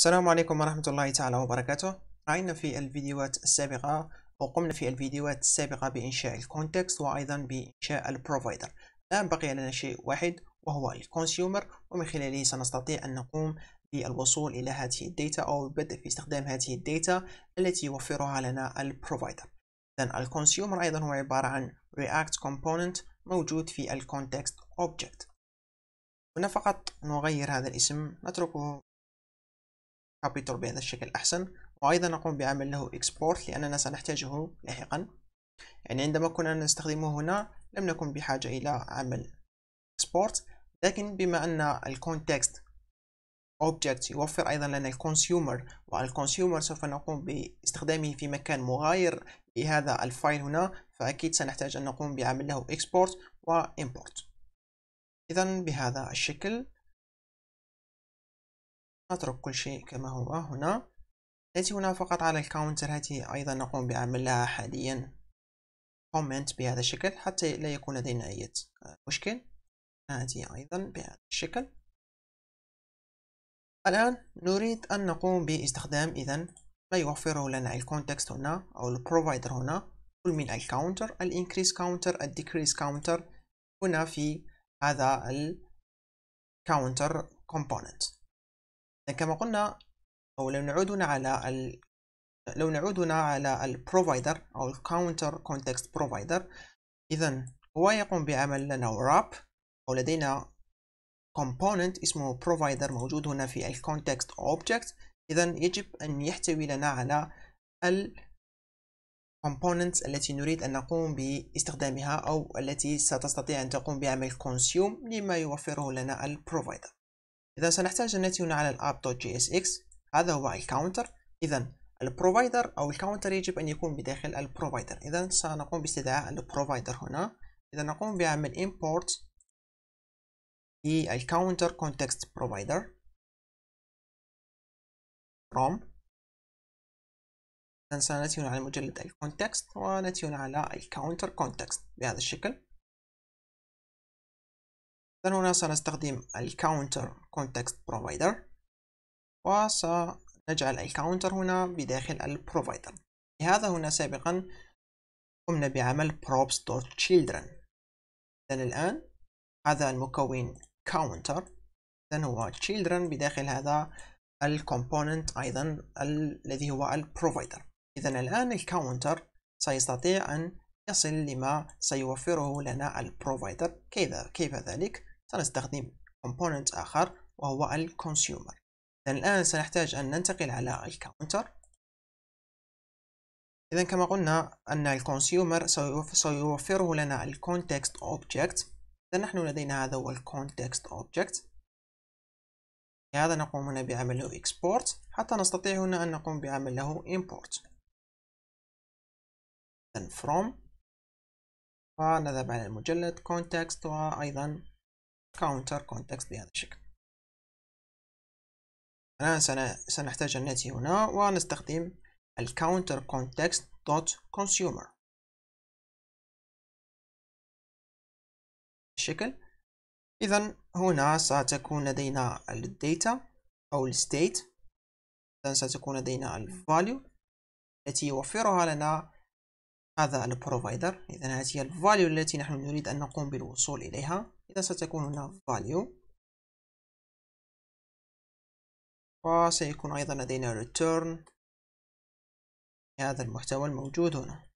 السلام عليكم ورحمة الله تعالى وبركاته رأينا في الفيديوهات السابقة وقمنا في الفيديوهات السابقة بإنشاء الكونتكست وأيضا بإنشاء البروفايدر الآن بقي لنا شيء واحد وهو الكونسيومر ومن خلاله سنستطيع أن نقوم بالوصول إلى هذه الداتا أو البدء في استخدام هذه الداتا التي يوفرها لنا البروفايدر إذن الكونسيومر أيضا هو عبارة عن React Component موجود في الكونتكست Object هنا فقط نغير هذا الاسم نتركه كابيتور بهذا الشكل أحسن وأيضا نقوم بعمل له إكسبورت لأننا سنحتاجه لاحقا يعني عندما كنا نستخدمه هنا لم نكن بحاجة إلى عمل إكسبورت لكن بما أن الكونتكست object يوفر أيضا لنا الكونسيومر والكونسيومر سوف نقوم باستخدامه في مكان مغاير لهذا الفايل هنا فأكيد سنحتاج أن نقوم بعمل له export وإمبورت import إذا بهذا الشكل أترك كل شيء كما هو هنا ناتي هنا فقط على الكاونتر هاته أيضا نقوم بعملها حاليا كومنت بهذا الشكل حتى لا يكون لدينا أي مشكل هاته أيضا بهذا الشكل الآن نريد أن نقوم باستخدام إذا ما يوفره لنا الكونتكست هنا أو البروفايدر هنا كل من الكاونتر الانكريس كاونتر الديكريس كاونتر هنا في هذا الكاونتر كومبوننت كما قلنا أو لو نعودنا على ال... لو هنا على البروفايدر أو الكاونتر كونتكست بروفايدر إذا هو يقوم بعمل لنا wrap أو لدينا component اسمه provider موجود هنا في الكونتكست object إذا يجب أن يحتوي لنا على ال components التي نريد أن نقوم باستخدامها أو التي ستستطيع أن تقوم بعمل consume لما يوفره لنا البروفايدر إذا سنحتاج أن نتيون على app.jsx هذا هو الكاونتر إذا البروفايدر أو الكاونتر يجب أن يكون بداخل البروفايدر إذا سنقوم باستدعاء البروفايدر هنا إذا نقوم بعمل import للكاونتر context provider from إذا سنتيون على مجلد الكونتكست ونتيون على الكاونتر context بهذا الشكل إذا هنا سنستخدم الكاونتر context provider وسنجعل الكاونتر هنا بداخل البروفايدر لهذا هنا سابقا قمنا بعمل props.children إذا الآن هذا المكون counter إذا هو children بداخل هذا الكومبوننت أيضا الذي هو البروفايدر إذا الآن الكاونتر سيستطيع أن يصل لما سيوفره لنا البروفايدر كيف كيف ذلك سنستخدم component آخر وهو ال consumer إذا الآن سنحتاج أن ننتقل على الكاونتر إذا كما قلنا أن الكونسيومر سيوفره لنا الكونتكست object إذا نحن لدينا هذا هو الكونتكست object لهذا نقوم هنا بعمل له export حتى نستطيع هنا أن نقوم بعمل له import إذن from ونذهب على المجلد context وأيضا كاونتر كونتكست بهذا الشكل الآن سنحتاج أن نأتي هنا ونستخدم الكاونتر كونتكست دوت كونسيومر الشكل إذا هنا ستكون لدينا الديتا أو الستيت إذا ستكون لدينا الفاليو التي يوفرها لنا هذا البروفايدر إذا هذه الفاليو التي نحن نريد أن نقوم بالوصول إليها إذا ستكون هنا value وسيكون أيضا لدينا return هذا المحتوى الموجود هنا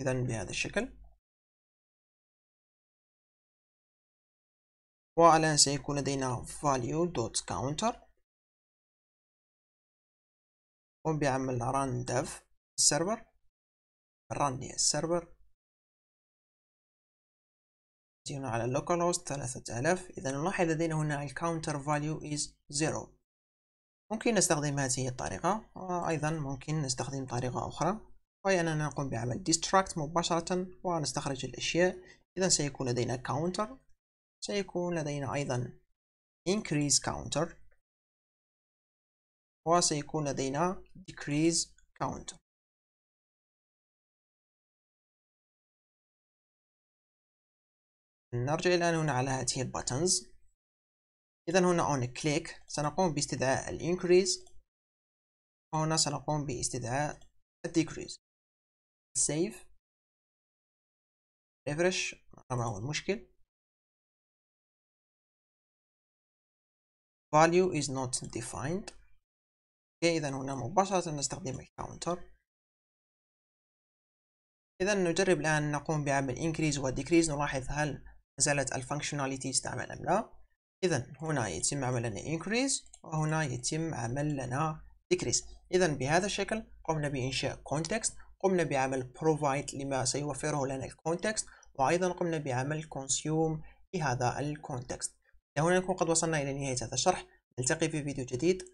إذا بهذا الشكل والآن سيكون لدينا value.counter قوم بعمل run dev السيرفر run السيرفر جينا على لوكال هوست 3000 إذا نلاحظ لدينا هنا الكاونتر فاليو is 0 ممكن نستخدم هذه الطريقة وأيضا ممكن نستخدم طريقة أخرى وهي أننا نقوم بعمل ديستراكت مباشرة ونستخرج الأشياء إذا سيكون لدينا counter سيكون لدينا أيضا increase counter وسيكون لدينا decrease count نرجع الآن هنا على هذه buttons إذا هنا on click سنقوم باستدعاء ال increase وهنا سنقوم باستدعاء ال decrease save refresh ما هو المشكل value is not defined اوكي اذا هنا مباشرة نستخدم الكاونتر اذا نجرب الان نقوم بعمل increase و decrease نلاحظ هل زالت الفانكشناليتي تعمل ام لا اذا هنا يتم عمل لنا increase وهنا يتم عمل لنا decrease اذا بهذا الشكل قمنا بانشاء context قمنا بعمل provide لما سيوفره لنا الكونتكست وايضا قمنا بعمل consume لهذا الكونتكست هنا نكون قد وصلنا الى نهايه هذا الشرح نلتقي في فيديو جديد